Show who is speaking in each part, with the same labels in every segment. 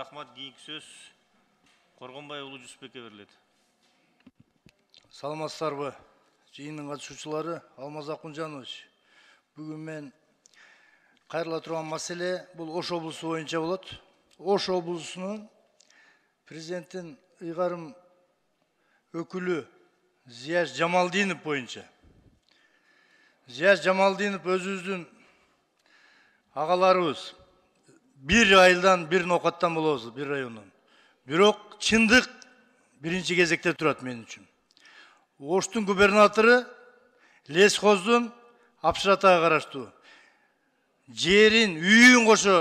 Speaker 1: рахмат кейінгі сөз қорғанбайұлы жүсіпбекке беріледі
Speaker 2: саламатсыздарбы жиынның қатысушылары алмаз ақунжанович бүгін мен қайырыла тұрған мәселе бұл ош облысы бойынша болады ош облысының президенттің ұйғарым өкілі зияш жамалдинов бойынша зияш жамалдинов өзіміздің ағаларымыз Бір айылдан бір ноокаттан болобуз бир райондон бирок чындык биринчи кезекте турат мен үчүн оштун губернатору лесхоздун апшыратага караштуу жерин үйүн кошо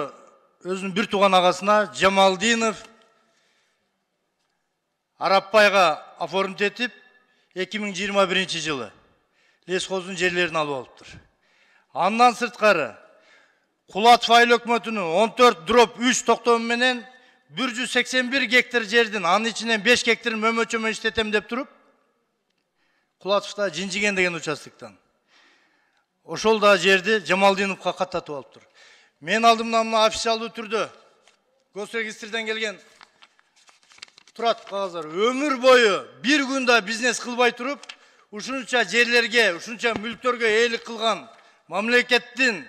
Speaker 2: өзүнүн бир тууган агасына жамалдинов арапбайга оформить этип эки миң жыйырма биринчи жылы лесхоздун жерлерин алып алыптыр андан сырткары кулатов айыл өкмөтүнүн он төрт дроп үч токтому менен бир жүз сексен бир гектар жердин анын ичинен беш гектарын мөмөчөмө иштетем деп туруп кулатовда жинжиген деген участоктон ошол да жерди жамалдиновго каттатып алыптыр мен алдымда мына официалдуу түрдө госрегистрден келген турат кагаздар өмүр бою бир күн да бизнес кылбай туруп ушунча жерлерге ушунча мүлктөргө ээлик кылган мамлекеттин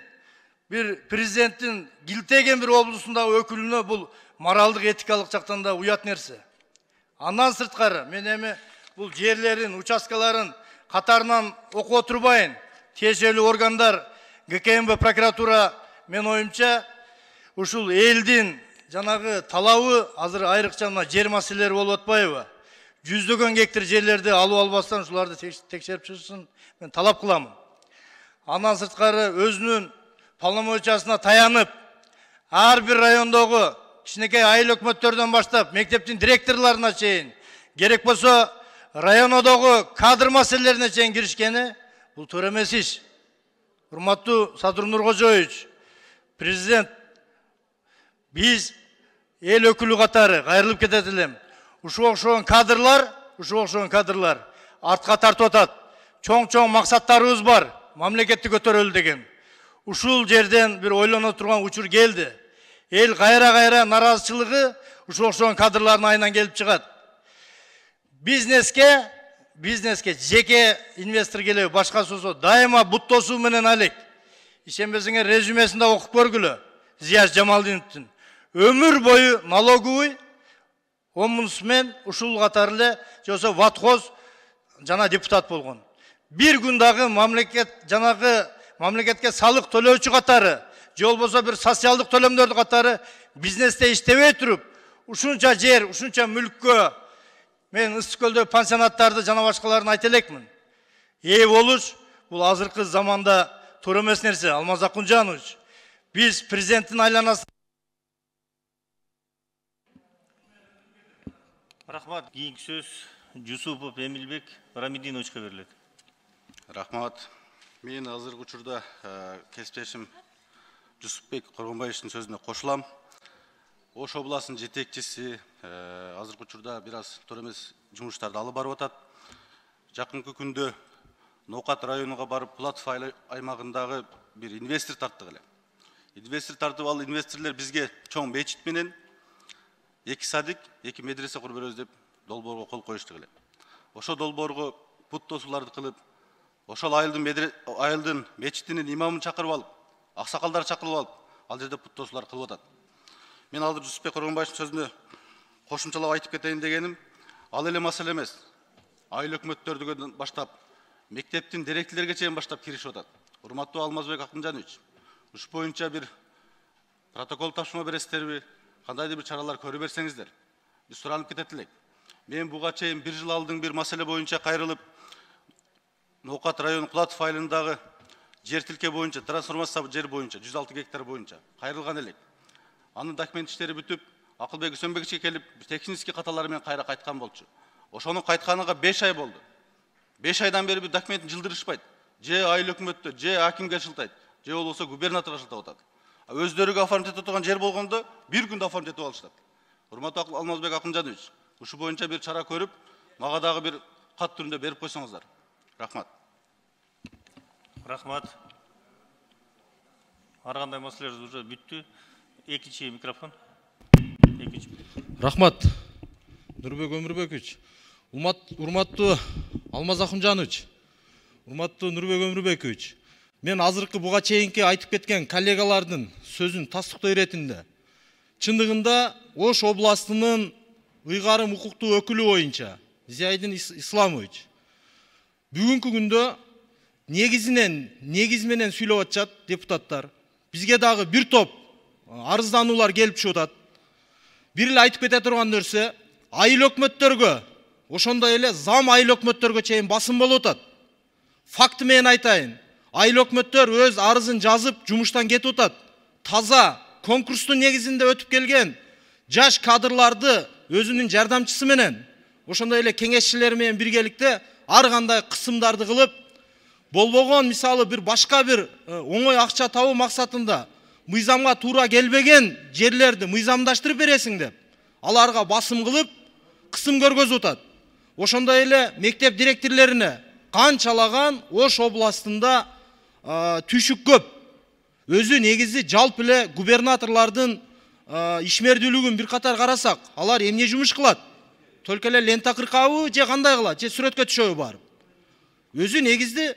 Speaker 2: бир президенттин килтеген бир облусундагы өкүлүнө бул моралдык этикалык жактан да уят нерсе андан сырткары мен эми бул жерлерин участкаларын катарынан окуп отурбайын тиешелүү органдар гкмб прокуратура мен оюмча ушул элдин жанагы талабы азыр айрыкча мына жер маселелери болуп атпайбы жүздөгөн гектар жерлерди алып албастан ушуларды текшерип чыгышын мен талап кыламын андан сырткары өзүнүн полномочиясына таянып әрбір райондағы кішінекей айыл өкіметтерден бастап мектептің директорларына шейін керек болса район кадр мәселелеріне шейін кірішкені бұл төр емес іс құрметті садыр нұрғожоевич президент біз ел өкілі қатары қайырылып кетеділем, елем ұшып ұшыған кадрлар ұшып ұшыған кадрлар артқа тартып чоң чоң мақсаттарыбыз бар мемлекетті көтерелі деген ушул жерден бир ойлоно турган учур келди эл кайра кайра нааразычылыгы ушуга окшогон кадрлардын айынан келип чыгат бизнеске бизнеске жеке инвестор келеби башкасы болсо дайыма буттосуу менен алек ишенбесеңер резюмесин да окуп көргүлө зияш жамалдиновдун өмүр бою налоговый омбудсмен ушул катары эле же болбосо ватхоз жана депутат болгон бир күн дагы мамлекет жанагы мамлекетке салық төлөөчү катары же болбосо бир социалдык төлөмдөрдү катары бизнесте иштебей туруп ушунча жер ушунча мүлккө мен ысык көлдөгү пансионаттарды жана башкаларын айта элекмин ээ болуш бул азыркы заманда туура эмес нерсе алмаз акунжанович биз президенттин айланасы
Speaker 1: рахмат кийинки сөз жусупов эмилбек рамидиновичке берилет рахмат мен азыркы учурда э,
Speaker 3: кесиптешим жусупбек коргонбаевичтин сөзүнө кошулам ош областынын жетекчиси э, азыркы учурда бир аз туура эмес жумуштарды алып барып атат жакынкы күндө ноокат районуна барып платов аймагындагы бир инвестор тарттык эле инвестор тартып ал инвесторлор бизге чоң мечит менен эки садик эки медресе куруп беребиз деп долбоорго кол коюштук эле ошол долбоорго пут тосууларды кылып ошол айылдын айылдын мечитинин имамын чакырып алып аксакалдарды чакырып алып ал жерде путтосулар кылып атат мен азыр жусупбек коргонбаевдин сөзүнө кошумчалап айтып кетейин дегеним ал эле маселе эмес айыл өкмөттөрдөн баштап мектептин директорлорго чейин баштап киришип атат урматтуу алмазбек акынжанович ушу боюнча бир протокол тапшырма бересиздерби кандайдыр бир чаралар көрө берсеңиздер биз суранып кетет элек мен буга чейин бир жыл алдын бир маселе боюнча кайрылып ноқат район құлатов айылындағы жер тілке бойынша трансформация жер бойынша 106 гектар бойынша қайырылған елек анын документ иштери бүтүп акылбек үсөнбековичке келип технический каталар менен кайра кайткан болчу ошонун кайтканына беш ай болды. 5 айдан бері бір документин жылдырышпайт же айыл өкмөттө же акимге шылтайт же болбосо губернаторго шылтап атат өздөрүгө оформить этип турган жер болгондо бир күндө оформить этип алышат урматтуу алмазбек акунжанович ушу боюнча бир чара көрүп мага дагы қат кат түрүндө
Speaker 1: берип рахмат рахмат ар кандай маселелер уже бүттү экинчи микрофон экинчи рахмат нурбек өмүрбекович
Speaker 4: урматтуу алмаз ахунжанович урматтуу нурбек өмүрбекович мен азыркы буга чейинки айтып кеткен коллегалардын сөзүн тастыктоо иретинде чындыгында ош областынын ыйгарым укуктуу өкүлү боюнча зияйдин исламович бүгүнкү күндө негизинен негиз менен сүйлөп атышат депутаттар бизге дагы бир топ арыздануулар келип түшүп атат бир эле айтып кете турган нерсе айыл өкмөттөргө ошондой эле зам айыл өкмөттөргө чейин басым болуп атат факты менен айтайын айыл өкмөттөр өз арызын жазып жумуштан кетип атат таза конкурстун негизинде өтүп келген жаш кадрларды өзүнүн жардамчысы менен ошондой эле кеңешчилер менен биргеликте ар кандай кысымдарды кылып болбогон мисалы бир башка бир э, оңой акча табуу максатында мыйзамга туура келбеген жерлерди мыйзамдаштырып бересиң деп аларга басым кылып кысым көргөзүп атат ошондой эле мектеп директорлоруна канчалаган ош областында э, түйшүк көп өзү негизи жалпы эле губернаторлордун э, ишмердүүлүгүн бир катар карасак алар эмне жумуш кылат только эле лента кыркабы же кандай кылат же сүрөткө түшөбү барып өзү негизи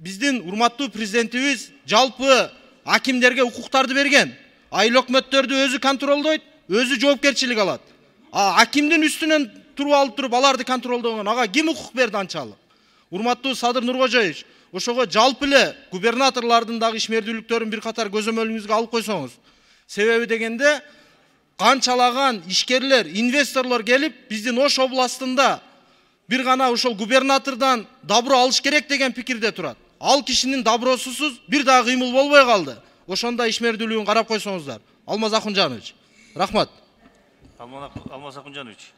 Speaker 4: биздин урматтуу президентибиз жалпы акимдерге укуктарды берген айыл өкмөттөрдү өзү контролдойт өзү жоопкерчилик алат а акимдин үстүнөн туруп алып туруп аларды контролдогон ага ким укук берди анчалык урматтуу садыр нуркожоевич ошого жалпы эле губернаторлордун дагы ишмердүүлүктөрүн бир катар көзөмөлүңүзгө алып койсоңуз себеби дегенде канчалаган ишкерлер инвесторлор келип биздин ош областында бир гана ошол губернатордон добро алыш керек деген пикирде турат ал кишинин добросусуз бир дагы кыймыл болбой калды ошондой ишмердүүлүгүн карап койсоңуздар алмаз акунжанович рахмат
Speaker 1: алмаз акунжанович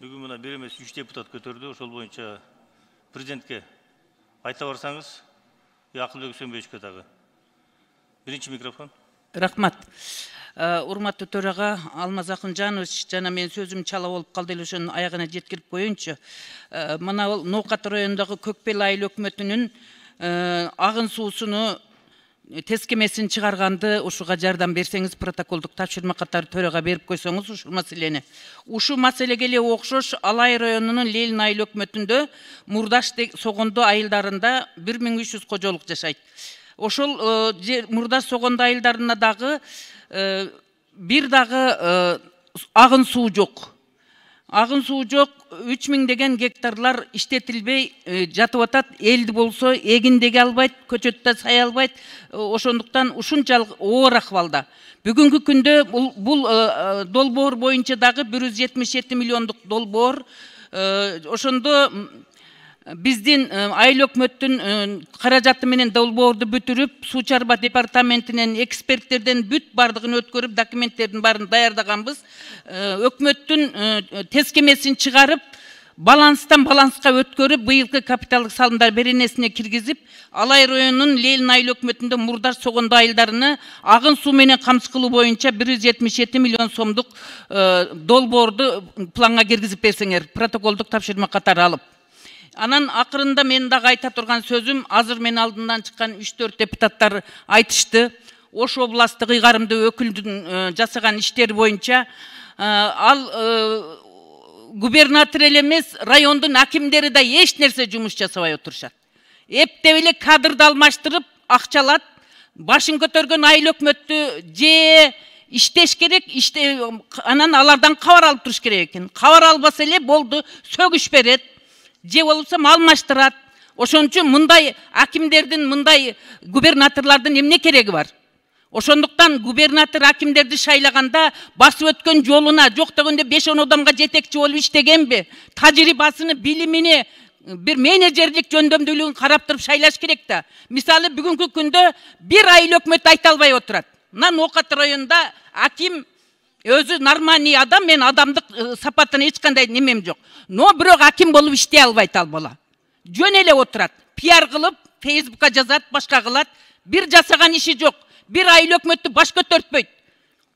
Speaker 1: бүгүн мына бир эмес үч депутат көтөрдү ошол боюнча президентке айта барсаңыз акылбек үсөнбеевичке дагы биринчи микрофон
Speaker 5: рахмат Э, урматтуу төрага алмаз акынжанович жана менин сөзүм чала болуп калды эле ошону аягына жеткирип коеюнчу э, мына бул ноокат районундагу көк бел айыл өкмөтүнүн э, агын суусуну тескемесин чыгарганды ушуга жардам берсеңиз протоколдук тапшырма катары төрага берип койсоңуз ушул маселени ушул маселеге эле окшош алай районунун лелин айыл өкмөтүндө мурдаш согондо айылдарында бир миң үч жүз кожолук жашайт ошол мурдаш согондо айылдарына дагы Э, бир дагы э, агын суу жок агын суу жок үч миң деген гектарлар иштетилбей э, жатып атат элди болсо эгин деге албайт көчөт да сая албайт ошондуктан ушунчалык оор акыбалда бүгүнкү күндө бул бул долбоор боюнча дагы бир жүз жетимиш жети миллиондук долбоор ошондо биздин э, айыл өкмөттүн каражаты э, менен долбоорду бүтүрүп суу чарба департаментинен эксперттерден бүт баардыгын өткөрүп документтердин баарын даярдаганбыз э, өкмөттүн тескемесин чыгарып баланстан баланска өткөрүп быйылкы капиталдык салымдар беренесине киргизип алай районунун лейлин айыл өкмөтүндө мурдаш согондо айылдарына агын суу менен камсыз кылуу боюнча бир жүз жетимиш жети миллион сомдук долбоорду планга киргизип берсеңер протоколдук тапшырма катары алып анан акырында мен дагы айта турган сөзүм азыр мен алдымдан чыккан үч төрт депутаттар айтышты ош областтык ыйгарымдуу өкүлдүн э, жасаган иштери боюнча э, ал э, губернатор эле эмес райондун акимдери да эч нерсе жумуш жасабай отурушат эптеп эле кадрды алмаштырып акчалат башын көтөргөн айыл өкмөттү же иштеш керек иште анан алардан кабар алып туруш керек экен кабар албаса эле болду сөгүш берет же болбосо алмаштырат ошон үчүн мындай акимдердин мындай губернаторлордун эмне кереги бар ошондуктан губернатор акимдерди шайлаганда басып өткөн жолуна жок дегенде беш он адамга жетекчи болуп иштегенби тажрыйбасыны билимине бир менеджерлик жөндөмдүүлүгүн карап туруп шайлаш керек да мисалы бүгүнкү күндө бир айыл өкмөт айта албай отурат мына ноокат районунда аким өзі нормальный адам мен адамдық эч ешқандай немем жоқ но бірақ әкім болып істей албайды ал бола жөн эле отурат пиар кылып фейсбукка жазат башка кылат бир жасаған иши жок бир айыл өкмөттү баш көтөртпөйт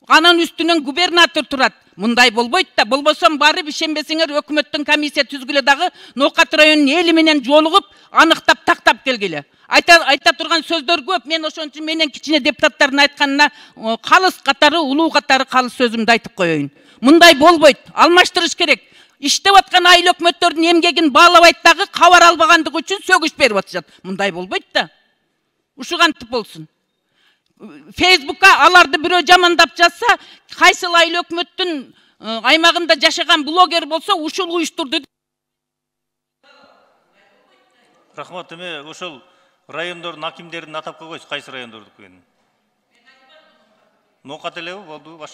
Speaker 5: анан үстүнөн губернатор турат мындай болбойт да болбосом барып ишенбесеңер өкмөттүн комиссия түзгүлө дагы ноокат районунун эли менен жолугуп аныктап тактап келгиле айта айта турган сөздөр көп мен ошон үчүн менен кичине депутаттардын айтканына калыс катары улуу катары калыс сөзүмдү айтып коеюн мындай болбойт алмаштырыш керек иштеп аткан айыл өкмөттөрдүн эмгегин баалабайт дагы кабар албагандыгы үчүн сөгүш берип атышат мындай болбойт да ушугантип болсун фейсбукка аларды бирөө жамандап жазса кайсыл айыл өкмөттүн э, аймагында жашаган блогер болсо ушул уюштурду
Speaker 1: рахмат эме ошол райондордун акимдерин атап койгойсуз кайсы райондордук экенин ноокат элеби болду баш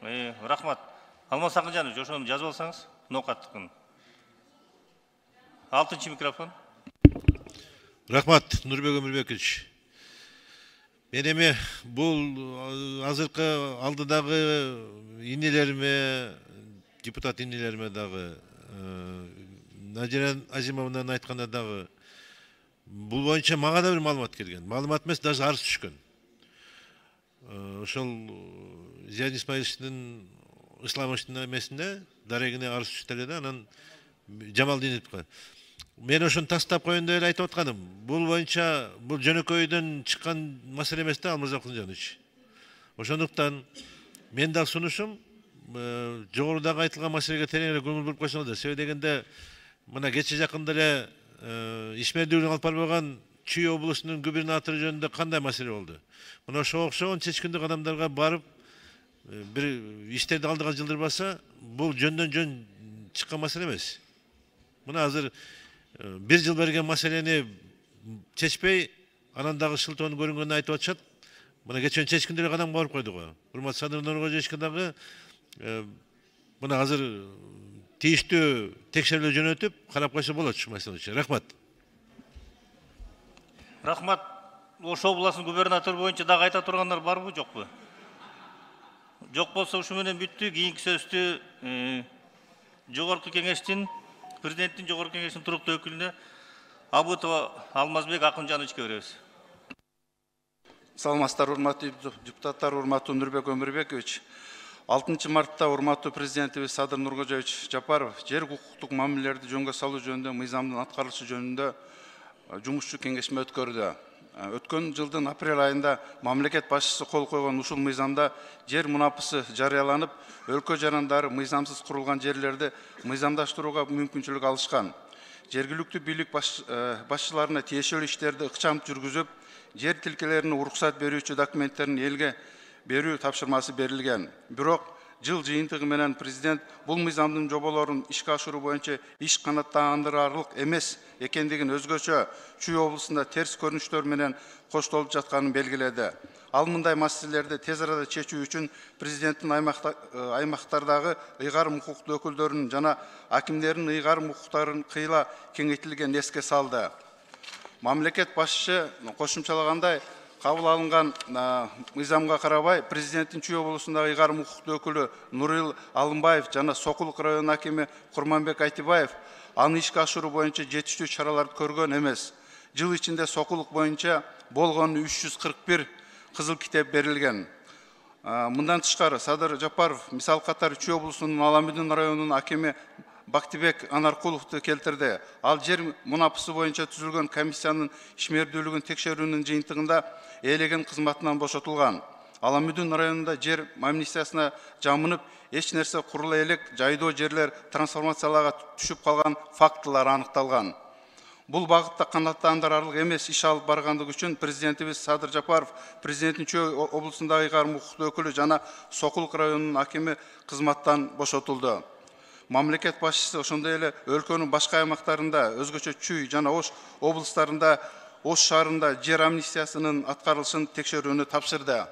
Speaker 1: э, рахмат алмаз акынжанович ошону жазып алсаңыз ноокаттыкын алтынчы микрофон
Speaker 6: рахмат нурбек өмүрбекович мен эми бул азыркы алдыдагы инилериме депутат инилериме дагы э, назира азимовнанын айтқанда дағы бул бойынша маған да бір маалымат келген маалымат емес даже арыз түскен э, ошол э, зиян исмаиловичтин исламовичтин эмесине дарегине арыз түшүп эле да анан жамалдиновго мен ошону тастап коеюн деп эле айтып атканым бул боюнча бул жөнөкөйдөн чыккан маселе эмес да алмырзак кунжанович ошондуктан мен дагы сунушум э, жогорудагы айтылган маселеге тереңирээк көңүл буруп койсоңуздар себеби дегенде мына кече жакында эле э, ишмердүүлүгүн алып барбаган чүй облусунун губернатору жөнүндө кандай маселе болду мына ошого окшогон чечкиндүү адамдарга барып э, бир иштерди алдыга жылдырбаса бул жөндөн жөн чыккан маселе эмес мына азыр бир жыл берген маселени чечпей анан дагы шылтоону көрүнгөнүө айтып атышат мына кечээ чечкиндүү эле кадамга барып койду го урмат садыр норгожиевичке дагы э, мына азыр э, тийиштүү текшерүүлөр жөнөтүп карап койсо болот ушул маселе боюнча рахмат
Speaker 1: рахмат ош областынын губернатору боюнча дагы айта тургандар барбы жокпу жок болсо ушу менен бүттү кийинки сөздү э, жогорку кеңештин президенттің жоғарғы кеңесінің тұрақты өкіліне абутова алмазбек ақынжановичке береміз
Speaker 7: саламатсыздар урматтуу депутаттар урматтуу нурбек өмүрбекович алтынчы мартта урматтуу президентибиз садыр нуркожоевич жапаров жер укуктук мамилелерди жөнгө салуу жөнүндө мыйзамдын аткарылышы жөнүндө э, жумушчу кеңешме өткөрдү Э, өткен жылдың апрель айында мамлекет басшысы қол қойған ұшыл мыйзамда жер мұнапысы жарияланып өлкө жарандары мыйзамсыз құрылған жерлерді мыйзамдаштыруға мүмкіншілік алышқан жергілікті билік баш, ә, э, басшыларына тиешелі іштерді жүргізіп жер тилкелерине уруксат берүүчү документтерин елге берүү тапшырмасы берилген бирок жыл жыйынтыгы менен президент бул мыйзамдын жоболорун ишке ашыруу боюнча иш канааттандырарлык эмес экендигин өзгөчө чүй облусунда терс көрүнүштөр менен коштолуп жатканын белгиледи ал мындай маселелерди тез арада чечүү үчүн президенттин аймакта, э, аймактардагы ыйгарым укуктуу өкүлдөрүнүн жана акимдердин ыйгарым укуктарын кыйла кеңейтилгенин эске салды мамлекет башчы кошумчалагандай қабыл алынған мызамға қарабай президенттің чүй облысындағы ұйғарым мұқықты өкілі нұрил алымбаев жана сокулук район әкімі құрманбек айтибаев аны ишке ашыруу бойынша жетиштүү шараларды көрген емес жыл ішінде сокулук бойынша болгон 341 қызыл китеп берілген. мындан тышкары садыр жапаров мисал катары чүй облусунун аламүдүн районунун акими бактыбек анаркуловты келтірді, ал жер мұнапысы бойынша түзілген комиссияның ишмердүүлүгүн текшерүүнүн жыйынтыгында ээлеген қызматынан бошотулган ал районында жер амнистиясына жамынып эч нерсе курула элек жайдоо жерлер трансформацияларға түшіп қалған фактылар анықталған. бұл бағытта қанаттандырарлық емес іш алып барғандығы үшін президентіміз садыр жапаров президенттің чөй облысындағы құқық өкілі жана сокулук районунун акими қызматтан бошотулду мамлекет басшысы ошондой эле өлкөнүн башка аймактарында өзгөчө чүй жана ош облустарында ош шаарында жер амнистиясынын аткарылышын текшерүүнү тапшырды